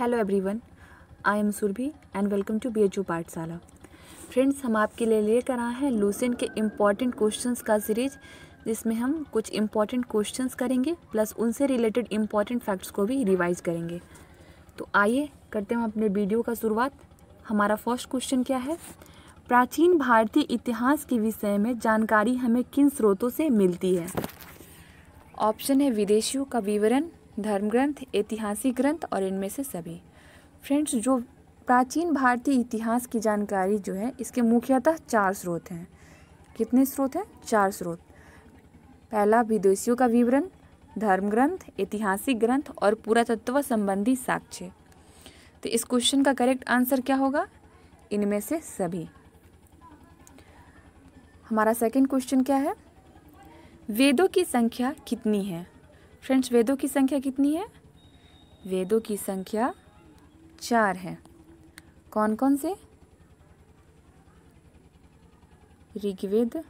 hello everyone I am Surabhi and welcome to B H U Pathshala friends हम आपके लिए लेकर आए हैं लूसेंट के इम्पॉर्टेंट क्वेश्चंस का सीरीज जिसमें हम कुछ इम्पॉर्टेंट क्वेश्चंस करेंगे प्लस उनसे रिलेटेड इम्पॉर्टेंट फैक्ट्स को भी रिवाइज करेंगे तो आइए करते हैं अपने वीडियो का शुरुआत हमारा फर्स्ट क्वेश्चन क्या है प्राचीन भारतीय इतिहास के विषय में जानकारी हमें किन स्रोतों से मिलती है ऑप्शन है विदेशियों का विवरण धर्म ग्रंथ ऐतिहासिक ग्रंथ और इनमें से सभी फ्रेंड्स जो प्राचीन भारतीय इतिहास की जानकारी जो है इसके मुख्यतः चार स्रोत हैं कितने स्रोत हैं चार स्रोत पहला विदेशियों का विवरण धर्म ग्रंथ ऐतिहासिक ग्रंथ और पुरातत्व संबंधी साक्ष्य तो इस क्वेश्चन का करेक्ट आंसर क्या होगा इनमें से सभी हमारा सेकंड क्वेश्चन क्या है वेदों की संख्या कितनी है फ्रेंड्स वेदों की संख्या कितनी है वेदों की संख्या चार है कौन कौन से ऋग्वेद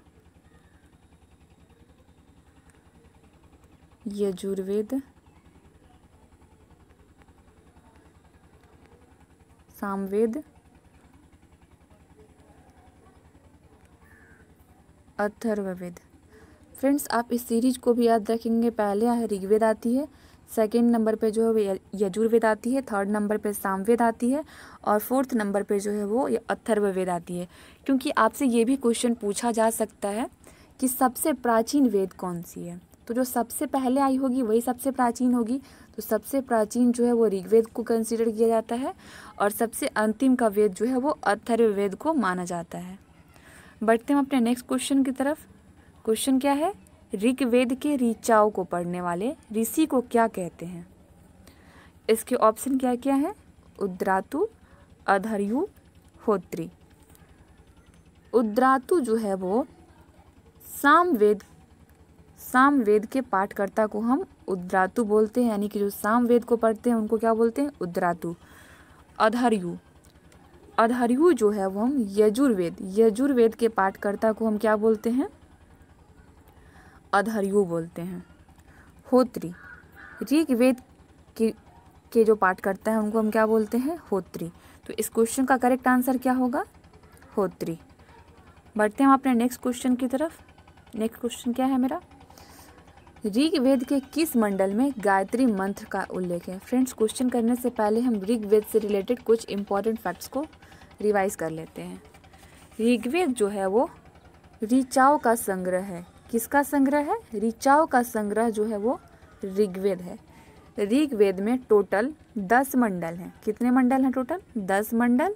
यजुर्वेद सामवेद अथर्ववेद फ्रेंड्स आप इस सीरीज को भी याद रखेंगे पहले यहाँ ऋग्वेद आती है सेकेंड नंबर पे जो है वो यजुर्वेद आती है थर्ड नंबर पे सामवेद आती है और फोर्थ नंबर पे जो है वो अथर्ववेद आती है क्योंकि आपसे ये भी क्वेश्चन पूछा जा सकता है कि सबसे प्राचीन वेद कौन सी है तो जो सबसे पहले आई होगी वही सबसे प्राचीन होगी तो सबसे प्राचीन जो है वो ऋग्वेद को कंसिडर किया जाता है और सबसे अंतिम का वेद जो है वो अथर्ववेद को माना जाता है बढ़ते हम अपने नेक्स्ट क्वेश्चन की तरफ क्वेश्चन क्या है ऋग्वेद के ऋचाओ को पढ़ने वाले ऋषि को क्या कहते हैं इसके ऑप्शन क्या क्या है उद्रातु अधरयु होत्री उद्रातु जो है वो सामवेद सामवेद के पाठकर्ता को हम उद्रातु बोलते हैं यानी कि जो सामवेद को पढ़ते हैं उनको क्या बोलते हैं उद्रातु अधरयु अधरयु जो है वो हम यजुर्वेद यजुर्वेद के पाठकर्ता को हम क्या बोलते हैं अधर्यु बोलते हैं होत्री ऋग वेद के के जो पाठ करता है उनको हम क्या बोलते हैं होत्री तो इस क्वेश्चन का करेक्ट आंसर क्या होगा होत्री बढ़ते हैं हम अपने नेक्स्ट क्वेश्चन की तरफ नेक्स्ट क्वेश्चन क्या है मेरा ऋग वेद के किस मंडल में गायत्री मंत्र का उल्लेख है फ्रेंड्स क्वेश्चन करने से पहले हम ऋग वेद से रिलेटेड कुछ इंपॉर्टेंट फैक्ट्स को रिवाइज कर लेते हैं ऋग्वेद जो है वो ऋचाओं का संग्रह है किसका संग्रह है ऋचाओं का संग्रह जो है वो ऋग्वेद है ऋग्वेद में टोटल दस मंडल हैं कितने मंडल हैं टोटल दस मंडल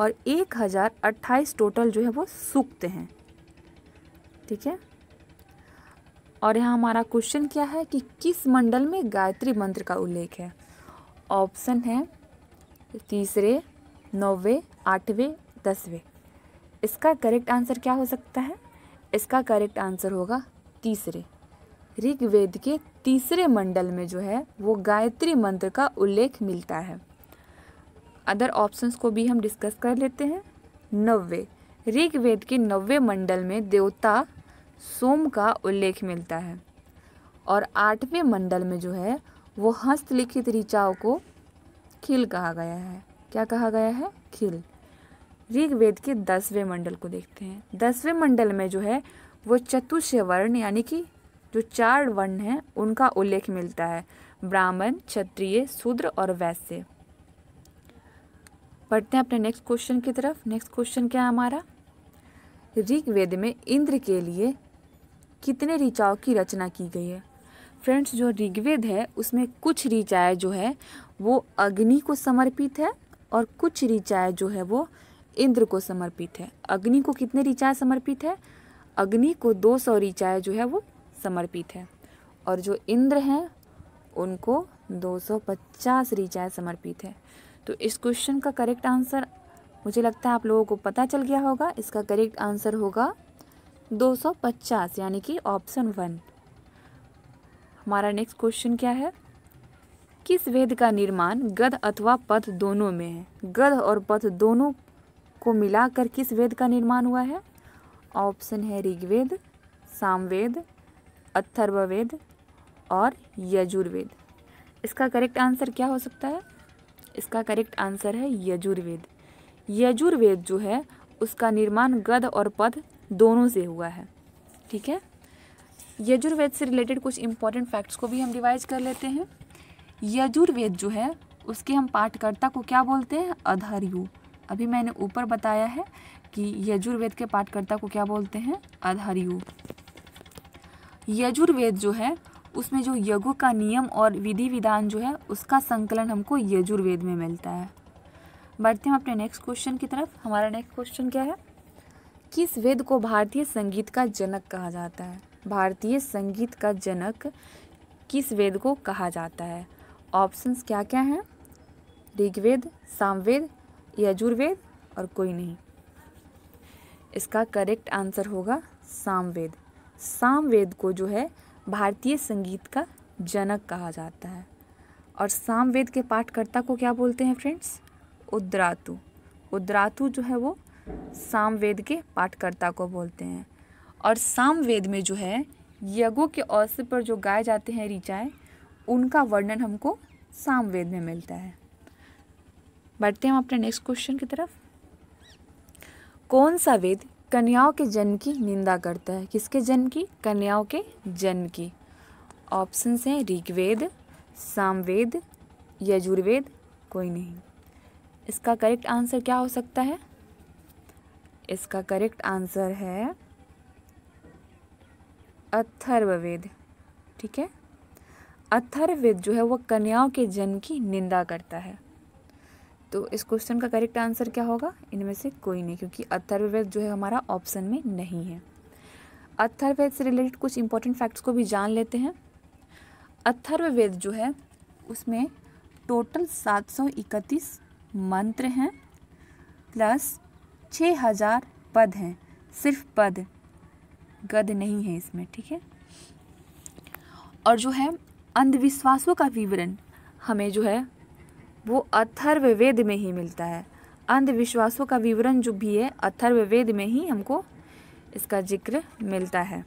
और एक हज़ार अट्ठाईस टोटल जो है वो सूक्त हैं ठीक है और यहाँ हमारा क्वेश्चन क्या है कि किस मंडल में गायत्री मंत्र का उल्लेख है ऑप्शन है तीसरे नौवे आठवें दसवें इसका करेक्ट आंसर क्या हो सकता है इसका करेक्ट आंसर होगा तीसरे ऋग्वेद के तीसरे मंडल में जो है वो गायत्री मंत्र का उल्लेख मिलता है अदर ऑप्शंस को भी हम डिस्कस कर लेते हैं नवे ऋग्वेद के नवे मंडल में देवता सोम का उल्लेख मिलता है और आठवें मंडल में जो है वो हस्तलिखित ऋचाओं को खिल कहा गया है क्या कहा गया है खिल ऋग्वेद के दसवें मंडल को देखते हैं दसवें मंडल में जो है वो चतुष्य वर्ण यानी कि जो चार वर्ण हैं उनका उल्लेख मिलता है ब्राह्मण क्षत्रिय शूद्र और वैश्य पढ़ते हैं अपने नेक्स्ट क्वेश्चन की तरफ नेक्स्ट क्वेश्चन क्या है हमारा ऋग्वेद में इंद्र के लिए कितने ऋचाओं की रचना की गई है फ्रेंड्स जो ऋग्वेद है उसमें कुछ ऋचाएँ जो है वो अग्नि को समर्पित है और कुछ ऋचाएँ जो है वो इंद्र को समर्पित है अग्नि को कितने ऋचाएँ समर्पित है अग्नि को दो सौ ऋचाएँ जो है वो समर्पित है और जो इंद्र हैं उनको दो सौ पचास ऋचाएँ समर्पित है तो इस क्वेश्चन का करेक्ट आंसर मुझे लगता है आप लोगों को पता चल गया होगा इसका करेक्ट आंसर होगा 250 यानी कि ऑप्शन वन हमारा नेक्स्ट क्वेश्चन क्या है किस वेद का निर्माण गध अथवा पथ दोनों में है गध और पथ दोनों को मिलाकर किस वेद का निर्माण हुआ है ऑप्शन है ऋग्वेद सामवेद अथर्ववेद और यजुर्वेद इसका करेक्ट आंसर क्या हो सकता है इसका करेक्ट आंसर है यजुर्वेद यजुर्वेद जो है उसका निर्माण गद और पद दोनों से हुआ है ठीक है यजुर्वेद से रिलेटेड कुछ इंपॉर्टेंट फैक्ट्स को भी हम रिवाइज कर लेते हैं यजुर्वेद जो है उसके हम पाठकर्ता को क्या बोलते हैं अधर्यु अभी मैंने ऊपर बताया है कि यजुर्वेद के पाठकर्ता को क्या बोलते हैं अधर्यु यजुर्वेद जो है उसमें जो यज्ञ का नियम और विधि विधान जो है उसका संकलन हमको यजुर्वेद में मिलता है बढ़ते हैं अपने नेक्स्ट क्वेश्चन की तरफ हमारा नेक्स्ट क्वेश्चन क्या है किस वेद को भारतीय संगीत का जनक कहा जाता है भारतीय संगीत का जनक किस वेद को कहा जाता है ऑप्शंस क्या क्या हैं ऋग्वेद सामवेद यजुर्वेद और कोई नहीं इसका करेक्ट आंसर होगा सामवेद सामवेद को जो है भारतीय संगीत का जनक कहा जाता है और सामवेद के पाठकर्ता को क्या बोलते हैं फ्रेंड्स उद्रातु उद्रातु जो है वो सामवेद के पाठकर्ता को बोलते हैं और सामवेद में जो है यज्ञों के अवसर पर जो गाए जाते हैं ऋचाएँ उनका वर्णन हमको सामवेद में मिलता है बढ़ते हैं हम अपने नेक्स्ट क्वेश्चन की तरफ कौन सा वेद कन्याओं के जन्म की निंदा करता है किसके जन्म की कन्याओं के जन्म की ऑप्शंस हैं ऋग्वेद सामवेद यजुर्वेद कोई नहीं इसका करेक्ट आंसर क्या हो सकता है इसका करेक्ट आंसर है अथर्ववेद ठीक है अथर्ववेद जो है वह कन्याओं के जन्म की निंदा करता है तो इस क्वेश्चन का करेक्ट आंसर क्या होगा इनमें से कोई नहीं क्योंकि अथर्ववेद जो है हमारा ऑप्शन में नहीं है अथर्ववेद से रिलेटेड कुछ इंपॉर्टेंट फैक्ट्स को भी जान लेते हैं अथर्ववेद जो है उसमें टोटल सात सौ इकतीस मंत्र हैं प्लस छः हज़ार पद हैं सिर्फ पद गद नहीं है इसमें ठीक है और जो है अंधविश्वासों का विवरण हमें जो है वो अथर्ववेद में ही मिलता है अंधविश्वासों का विवरण जो भी है अथर्ववेद में ही हमको इसका जिक्र मिलता है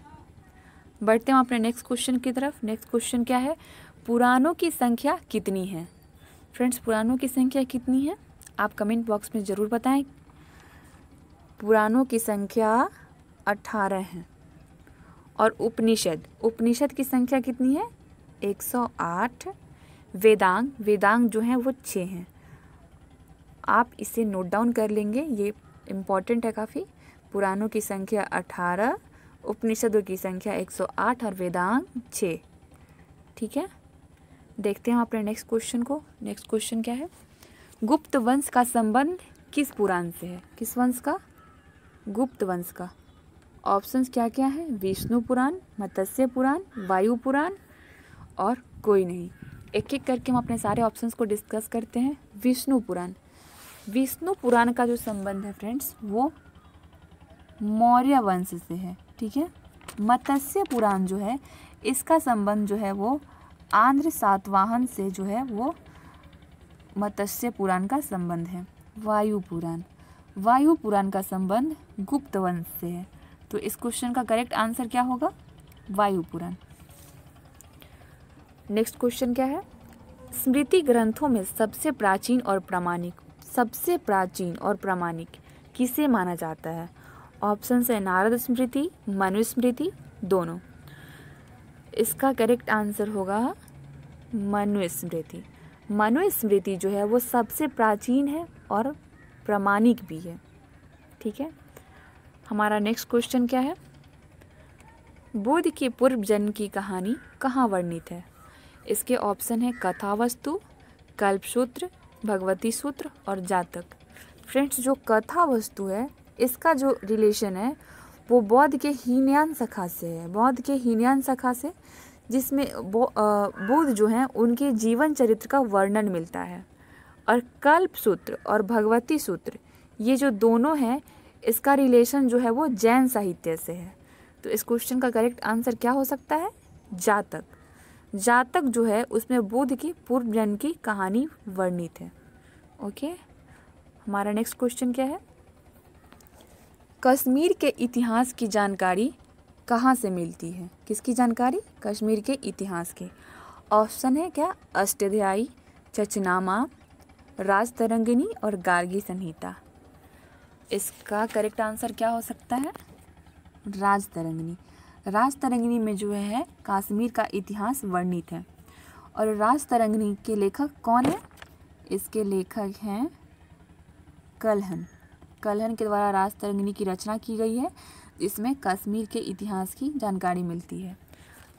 बढ़ते हैं अपने नेक्स्ट क्वेश्चन की तरफ नेक्स्ट क्वेश्चन क्या है पुराणों की संख्या कितनी है फ्रेंड्स पुराणों की संख्या कितनी है आप कमेंट बॉक्स में ज़रूर बताएं पुराणों की संख्या अठारह है और उपनिषद उपनिषद की संख्या कितनी है एक सौ आठ वेदांग वेदांग जो हैं वो छः हैं आप इसे नोट डाउन कर लेंगे ये इम्पॉर्टेंट है काफ़ी पुराणों की संख्या अठारह उपनिषदों की संख्या एक सौ आठ और वेदांग छः ठीक है देखते हैं अपने नेक्स्ट क्वेश्चन को नेक्स्ट क्वेश्चन क्या है गुप्त वंश का संबंध किस पुराण से है किस वंश का गुप्त वंश का ऑप्शंस क्या क्या है विष्णु पुराण मत्स्य पुराण वायु पुराण और कोई नहीं एक एक करके हम अपने सारे ऑप्शंस को डिस्कस करते हैं विष्णु पुराण विष्णु पुराण का जो संबंध है फ्रेंड्स वो मौर्य वंश से है ठीक है मत्स्य पुराण जो है इसका संबंध जो है वो आंध्र सातवाहन से जो है वो मत्स्य पुराण का संबंध है वायु पुराण वायु पुराण का संबंध गुप्त वंश से है तो इस क्वेश्चन का करेक्ट आंसर क्या होगा वायु पुराण नेक्स्ट क्वेश्चन क्या है स्मृति ग्रंथों में सबसे प्राचीन और प्रामाणिक सबसे प्राचीन और प्रामाणिक किसे माना जाता है ऑप्शन है नारद स्मृति मनुस्मृति दोनों इसका करेक्ट आंसर होगा मनुस्मृति मनुस्मृति जो है वो सबसे प्राचीन है और प्रामाणिक भी है ठीक है हमारा नेक्स्ट क्वेश्चन क्या है बुद्ध के पूर्व जन्म की कहानी कहाँ वर्णित है इसके ऑप्शन है कथावस्तु कल्पसूत्र भगवती सूत्र और जातक फ्रेंड्स जो कथा वस्तु है इसका जो रिलेशन है वो बौद्ध के हीनयान सखा से है बौद्ध के हीनयान सखा से जिसमें बुद्ध जो हैं उनके जीवन चरित्र का वर्णन मिलता है और कल्प सूत्र और भगवती सूत्र ये जो दोनों हैं इसका रिलेशन जो है वो जैन साहित्य से है तो इस क्वेश्चन का करेक्ट आंसर क्या हो सकता है जातक जातक जो है उसमें बुद्ध की पूर्व जन्म की कहानी वर्णित है ओके हमारा नेक्स्ट क्वेश्चन क्या है कश्मीर के इतिहास की जानकारी कहाँ से मिलती है किसकी जानकारी कश्मीर के इतिहास की ऑप्शन है क्या अष्टध्यायी चचनामा राजतरंगिनी और गार्गी संहिता इसका करेक्ट आंसर क्या हो सकता है राजतरंगिनी तरंगनी में जो है कश्मीर का इतिहास वर्णित है और तरंगनी के लेखक कौन है इसके लेखक हैं कलहन कलहन के द्वारा तरंगनी की रचना की गई है इसमें कश्मीर के इतिहास की जानकारी मिलती है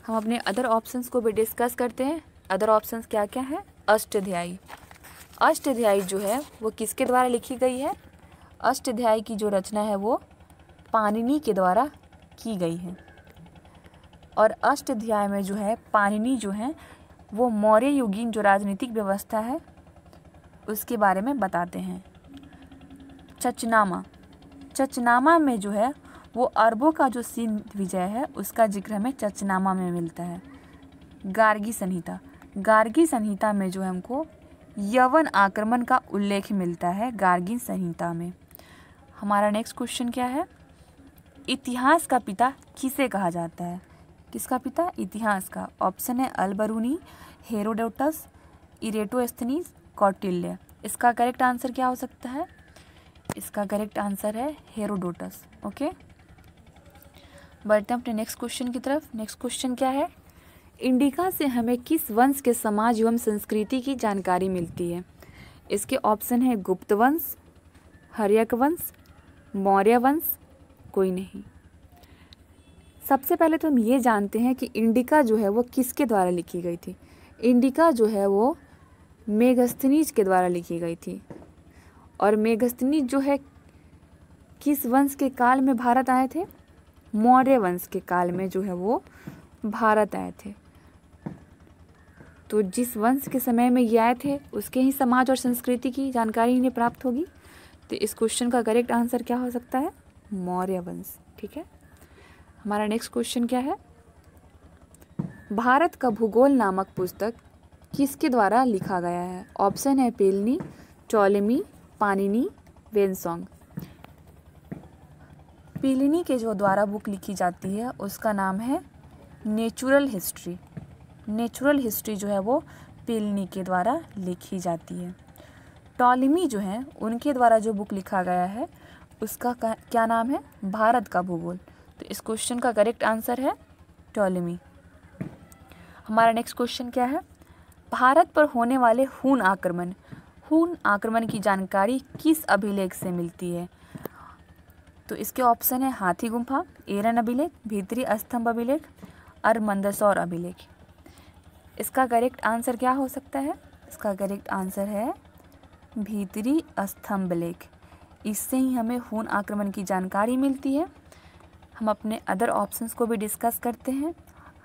हम अपने अदर ऑप्शंस को भी डिस्कस करते हैं अदर ऑप्शंस क्या क्या है अष्टध्यायी अष्टध्यायी जो है वो किसके द्वारा लिखी गई है अष्टध्यायी की जो रचना है वो पानिनी के द्वारा की गई है और अध्याय में जो है पाणिनि जो हैं वो मौर्य युगीन जो राजनीतिक व्यवस्था है उसके बारे में बताते हैं चचनामा चचनामा में जो है वो अरबों का जो सिंध विजय है उसका जिक्र हमें चचनामा में मिलता है गार्गी संहिता गार्गी संहिता में जो है हमको यवन आक्रमण का उल्लेख मिलता है गार्गी संहिता में हमारा नेक्स्ट क्वेश्चन क्या है इतिहास का पिता किसे कहा जाता है किसका पिता इतिहास का ऑप्शन है अलबरूनी हेरोडोटस इरेटोस्थनीस कौटिल्य इसका करेक्ट आंसर क्या हो सकता है इसका करेक्ट आंसर है हेरोडोटस ओके बढ़ते हैं अपने नेक्स्ट क्वेश्चन की तरफ नेक्स्ट क्वेश्चन क्या है इंडिका से हमें किस वंश के समाज एवं संस्कृति की जानकारी मिलती है इसके ऑप्शन है गुप्त वंश हरियक वंश मौर्य वंश कोई नहीं सबसे पहले तो हम ये जानते हैं कि इंडिका जो है वो किसके द्वारा लिखी गई थी इंडिका जो है वो मेघस्थनीज के द्वारा लिखी गई थी और मेघस्थनीज जो है किस वंश के काल में भारत आए थे मौर्य वंश के काल में जो है वो भारत आए थे तो जिस वंश के समय में ये आए थे उसके ही समाज और संस्कृति की जानकारी इन्हें प्राप्त होगी तो इस क्वेश्चन का करेक्ट आंसर क्या हो सकता है मौर्य वंश ठीक है हमारा नेक्स्ट क्वेश्चन क्या है भारत का भूगोल नामक पुस्तक किसके द्वारा लिखा गया है ऑप्शन है पेलनी चौलेमी पानिनी वेनसोंग पेलिनी के जो द्वारा बुक लिखी जाती है उसका नाम है नेचुरल हिस्ट्री नेचुरल हिस्ट्री जो है वो पेलनी के द्वारा लिखी जाती है टॉलिमी जो है उनके द्वारा जो बुक लिखा गया है उसका क्या नाम है भारत का भूगोल तो इस क्वेश्चन का करेक्ट आंसर है टॉलमी हमारा नेक्स्ट क्वेश्चन क्या है भारत पर होने वाले हून आक्रमण हून आक्रमण की जानकारी किस अभिलेख से मिलती है तो इसके ऑप्शन है हाथी गुम्फा एरन अभिलेख भीतरी अस्तंभ अभिलेख और मंदसौर अभिलेख इसका करेक्ट आंसर क्या हो सकता है इसका करेक्ट आंसर है भीतरी अस्तंभ लेख इससे ही हमें हून आक्रमण की जानकारी मिलती है हम अपने अदर ऑप्शंस को भी डिस्कस करते हैं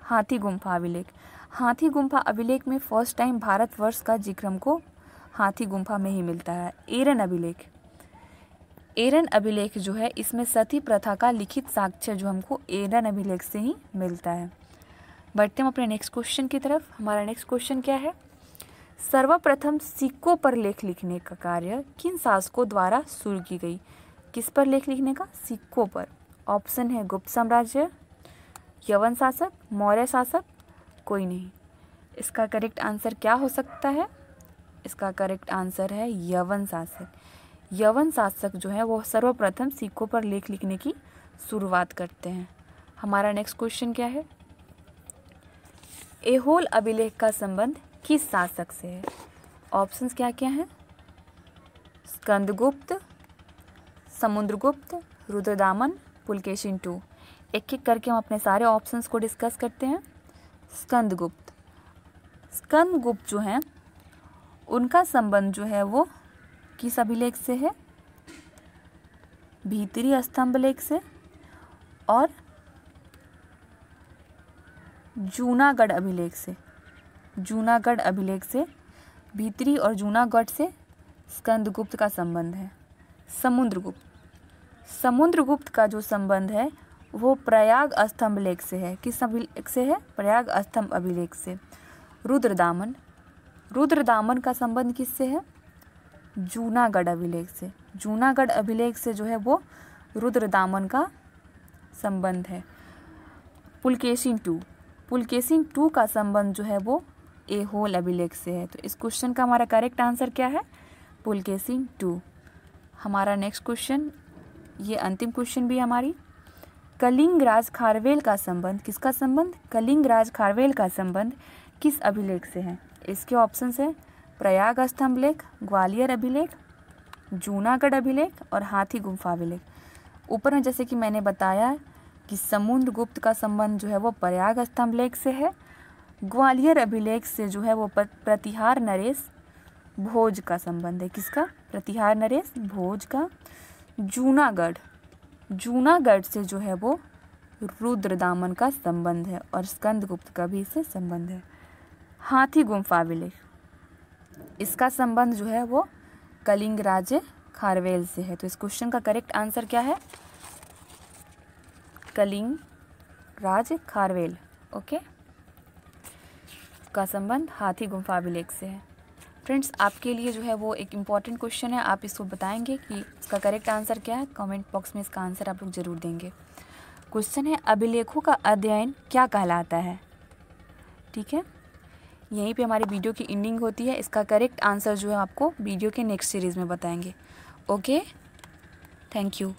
हाथी गुम्फा अभिलेख हाथी गुम्फा अभिलेख में फर्स्ट टाइम भारतवर्ष का जिक्र हमको हाथी गुम्फा में ही मिलता है एरन अभिलेख एरन अभिलेख जो है इसमें सती प्रथा का लिखित साक्ष्य जो हमको एरन अभिलेख से ही मिलता है बढ़ते हम अपने नेक्स्ट क्वेश्चन की तरफ हमारा नेक्स्ट क्वेश्चन क्या है सर्वप्रथम सिक्कों पर लेख लिखने का कार्य किन शासकों द्वारा शुरू की गई किस पर लेख लिखने का सिक्कों पर ऑप्शन है गुप्त साम्राज्य यवन शासक मौर्य शासक कोई नहीं इसका करेक्ट आंसर क्या हो सकता है इसका करेक्ट आंसर है यवन शासक यवन शासक जो है वो सर्वप्रथम सिक्कों पर लेख लिखने की शुरुआत करते हैं हमारा नेक्स्ट क्वेश्चन क्या है एहोल अभिलेख का संबंध किस शासक से है ऑप्शंस क्या क्या हैं स्कंदगुप्त समुद्रगुप्त रुद्रदामन पुलकेशिन टू एक एक करके हम अपने सारे ऑप्शंस को डिस्कस करते हैं स्कंदगुप्त स्कंदगुप्त जो हैं उनका संबंध जो है वो किस अभिलेख से है भीतरी स्तंभ लेख से और जूनागढ़ अभिलेख से जूनागढ़ अभिलेख से भीतरी और जूनागढ़ से स्कंदगुप्त का संबंध है समुद्रगुप्त समुद्रगुप्त का जो संबंध है वो प्रयाग स्तंभ लेख से है किस अभिलेख से है प्रयाग स्तंभ अभिलेख से रुद्रदामन रुद्रदामन का संबंध किससे है जूनागढ़ अभिलेख से जूनागढ़ अभिलेख से जो है वो रुद्रदामन का संबंध है पुलकेशिन टू पुलकेशिन टू का संबंध जो है वो ए होल अभिलेख से है तो इस क्वेश्चन का हमारा करेक्ट आंसर क्या है पुलकेशिन टू हमारा नेक्स्ट क्वेश्चन ये अंतिम क्वेश्चन भी हमारी कलिंग राज खारवेल का संबंध किसका संबंध कलिंग राज खारवेल का संबंध किस अभिलेख से है इसके ऑप्शन है प्रयाग स्तंभ लेख ग्वालियर अभिलेख जूनागढ़ अभिलेख और हाथी गुम्फा अभिलेख ऊपर में जैसे कि मैंने बताया कि समुद्र गुप्त का संबंध जो है वो प्रयाग स्तंभ लेख से है ग्वालियर अभिलेख से जो है वो प्रतिहार नरेश भोज का संबंध है किसका प्रतिहार नरेश भोज का जूनागढ़ जूनागढ़ से जो है वो रुद्र दामन का संबंध है और स्कंदगुप्त का भी इससे संबंध है हाथी गुम्फा विलेख इसका संबंध जो है वो कलिंग राज्य खारवेल से है तो इस क्वेश्चन का करेक्ट आंसर क्या है कलिंग राज खारवेल ओके का संबंध हाथी गुम्फा विलेख से है फ्रेंड्स आपके लिए जो है वो एक इम्पॉर्टेंट क्वेश्चन है आप इसको बताएंगे कि इसका करेक्ट आंसर क्या है कमेंट बॉक्स में इसका आंसर आप लोग ज़रूर देंगे क्वेश्चन है अभिलेखों का अध्ययन क्या कहलाता है ठीक है यहीं पे हमारी वीडियो की एंडिंग होती है इसका करेक्ट आंसर जो है आपको वीडियो के नेक्स्ट सीरीज़ में बताएंगे ओके थैंक यू